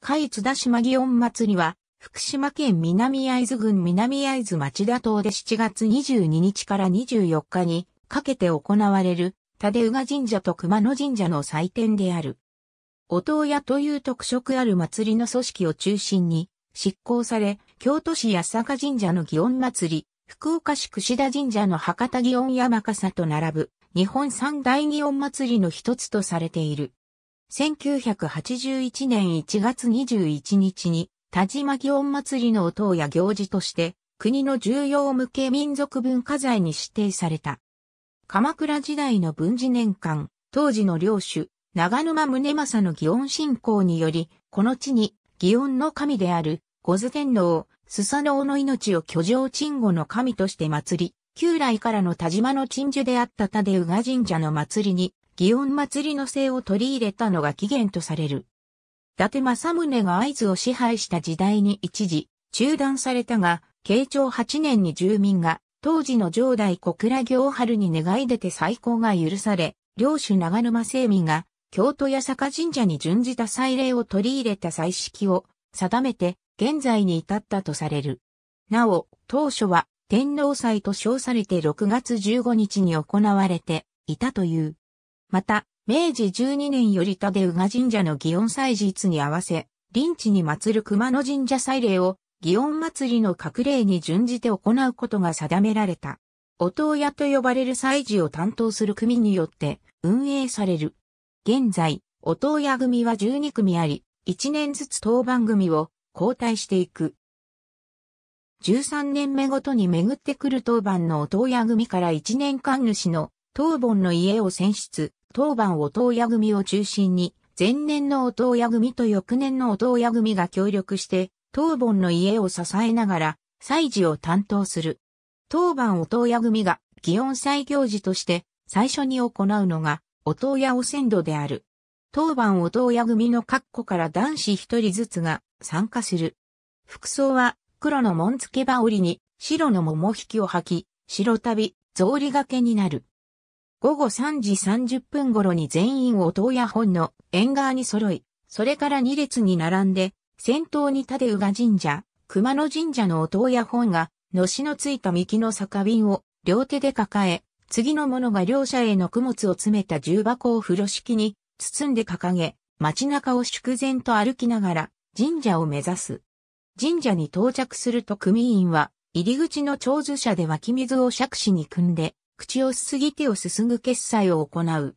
海津田島祇園祭は、福島県南会津郡南会津町田島で7月22日から24日にかけて行われる、立宇賀神社と熊野神社の祭典である。お東屋という特色ある祭りの組織を中心に、執行され、京都市八坂神社の祇園祭り、福岡市串田神社の博多祇園山笠と並ぶ、日本三大祇園祭りの一つとされている。1981年1月21日に、田島祇園祭の音や行事として、国の重要無形民族文化財に指定された。鎌倉時代の文治年間、当時の領主、長沼宗政の祇園信仰により、この地に、祇園の神である、五頭天皇、須佐の尾の命を居城鎮護の神として祭り、旧来からの田島の鎮守であった田で宇賀神社の祭りに、祇園祭りの性を取り入れたのが起源とされる。伊達政宗が合図を支配した時代に一時中断されたが、慶長8年に住民が当時の上代小倉行春に願い出て再興が許され、領主長沼聖美が京都八坂神社に準じた祭礼を取り入れた祭式を定めて現在に至ったとされる。なお、当初は天皇祭と称されて6月15日に行われていたという。また、明治12年より田で宇賀神社の祇園祭日に合わせ、臨地に祀る熊野神社祭礼を、祇園祭りの各例に準じて行うことが定められた。お当屋と呼ばれる祭事を担当する組によって運営される。現在、お当屋組は12組あり、1年ずつ当番組を交代していく。13年目ごとに巡ってくる当番のお当屋組から1年間主の当本の家を選出、当番お音親組を中心に、前年のお音親組と翌年のお音親組が協力して、当本の家を支えながら、祭事を担当する。当番お音親組が、祇園祭行事として、最初に行うのが、お音親お先度である。当番お音親組の括弧から男子一人ずつが参加する。服装は、黒の紋付け羽織に、白の桃引きを履き、白旅、草履掛けになる。午後3時30分頃に全員を東野本の縁側に揃い、それから2列に並んで、先頭に立て宇賀神社、熊野神社の東野本が、のしのついた幹の酒瓶を両手で抱え、次の者が両者への供物を詰めた重箱を風呂敷に包んで掲げ、街中を祝然と歩きながら神社を目指す。神社に到着すると組員は入り口の長寿者で湧き水を釈子に汲んで口をすすぎ手をすすぐ決済を行う。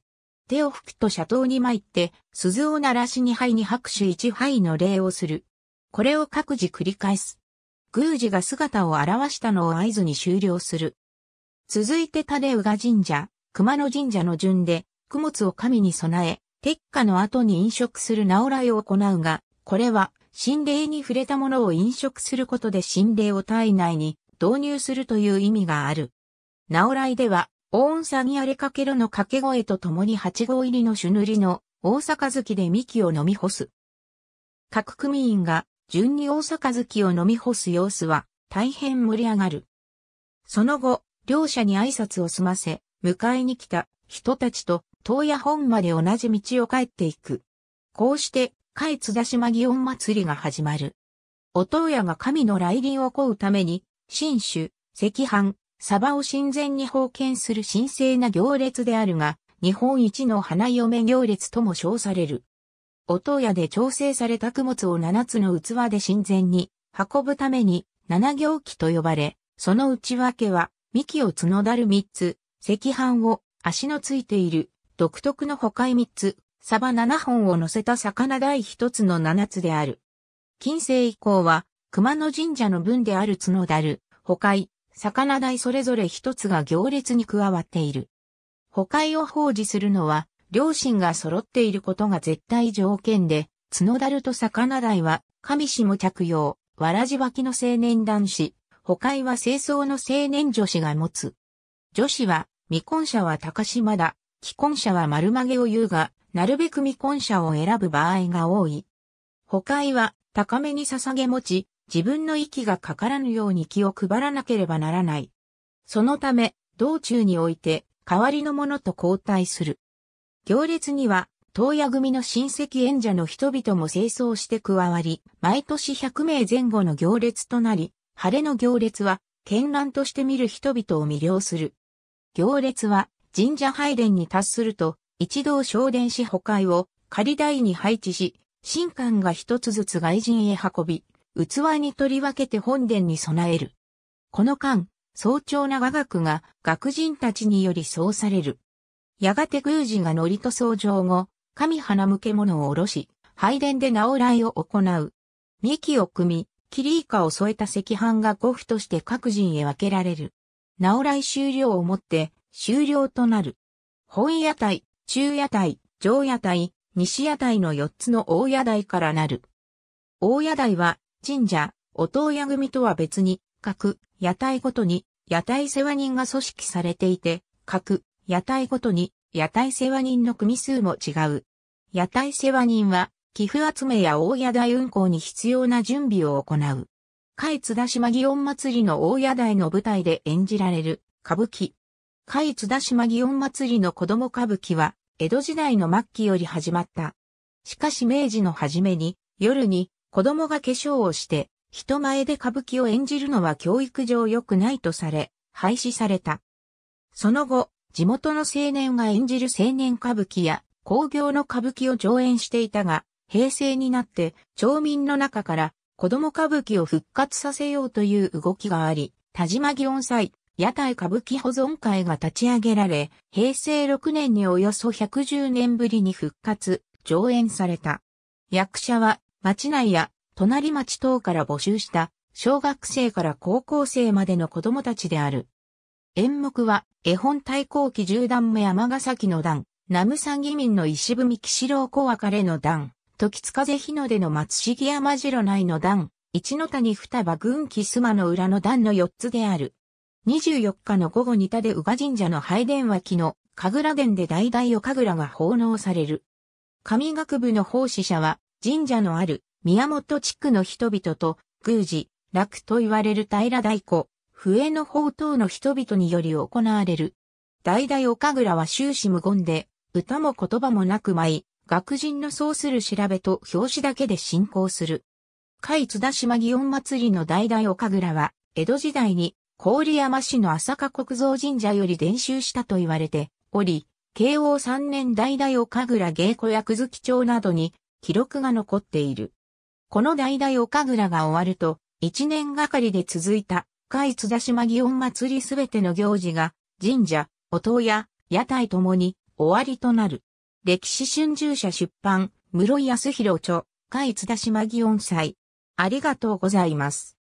手を拭くと斜刀に参って、鈴を鳴らし二杯に拍手一杯の礼をする。これを各自繰り返す。宮司が姿を現したのを合図に終了する。続いて種デウ神社、熊野神社の順で、供物を神に備え、鉄火の後に飲食する直いを行うが、これは、神霊に触れたものを飲食することで神霊を体内に導入するという意味がある。直来では、オーンサギアレかけろの掛け声とともに八号入りの朱塗りの大阪月で幹を飲み干す。各組員が順に大阪月を飲み干す様子は大変盛り上がる。その後、両者に挨拶を済ませ、迎えに来た人たちと東屋本まで同じ道を帰っていく。こうして、海津田島祇園祭りが始まる。お東屋が神の来臨を請うために、新種、赤飯、サバを神前に奉献する神聖な行列であるが、日本一の花嫁行列とも称される。音屋で調整された供物を七つの器で神前に運ぶために七行器と呼ばれ、その内訳は幹を角だる三つ、赤飯を足のついている独特の保海三つ、サバ七本を乗せた魚台一つの七つである。近世以降は熊野神社の分である角だる、保海、魚台それぞれ一つが行列に加わっている。保位を奉仕するのは、両親が揃っていることが絶対条件で、角だると魚台は、上氏も着用、わらじ脇の青年男子、保位は清掃の青年女子が持つ。女子は、未婚者は高島だ、既婚者は丸曲げを言うが、なるべく未婚者を選ぶ場合が多い。保位は、高めに捧げ持ち、自分の息がかからぬように気を配らなければならない。そのため、道中において、代わりのものと交代する。行列には、東屋組の親戚演者の人々も清掃して加わり、毎年100名前後の行列となり、晴れの行列は、絢爛として見る人々を魅了する。行列は、神社拝殿に達すると、一同昇殿し保会を仮台に配置し、神官が一つずつ外人へ運び、器に取り分けて本殿に備える。この間、早朝な雅楽が学人たちによりそうされる。やがて宮司が祝と相上後、神花向け物を下ろし、拝殿で直来を行う。幹を組み、キリイカを添えた赤飯が五府として各人へ分けられる。直来終了をもって終了となる。本屋台、中屋台、上屋台、西屋台の四つの大屋台からなる。大屋台は神社、お当屋組とは別に、各屋台ごとに屋台世話人が組織されていて、各屋台ごとに屋台世話人の組数も違う。屋台世話人は、寄付集めや大屋台運行に必要な準備を行う。海津田島祇園祭りの大屋台の舞台で演じられる歌舞伎。海津田島祇園祭りの子供歌舞伎は、江戸時代の末期より始まった。しかし明治の初めに、夜に子供が化粧をして、人前で歌舞伎を演じるのは教育上良くないとされ、廃止された。その後、地元の青年が演じる青年歌舞伎や工業の歌舞伎を上演していたが、平成になって町民の中から子供歌舞伎を復活させようという動きがあり、田島祇園祭、屋台歌舞伎保存会が立ち上げられ、平成6年におよそ110年ぶりに復活、上演された。役者は町内や隣町等から募集した小学生から高校生までの子供たちである。演目は絵本対抗期十段目山ヶ崎の段、南無三義民の石踏岸郎小別れの段、時津風日の出の松重山城内の段、一の谷双葉軍旗須の裏の段の4つである。24日の午後に田で宇賀神社の拝殿脇の神楽殿で代々お神楽が奉納される。神学部の奉仕者は神社のある宮本地区の人々と宮司、楽と言われる平太鼓、笛の宝等の人々により行われる。代々岡倉は終始無言で、歌も言葉もなく舞い、学人のそうする調べと表紙だけで進行する。海津田島祇園祭りの代々岡倉は、江戸時代に郡山市の朝香国造神社より伝習したと言われており、慶応3年代々岡倉芸妓やくずき町などに記録が残っている。この代々岡倉が終わると、一年がかりで続いた、海津田島祇園祭りすべての行事が、神社、お塔や、屋台ともに、終わりとなる。歴史春秋社出版、室井康弘著、海津田島祇園祭。ありがとうございます。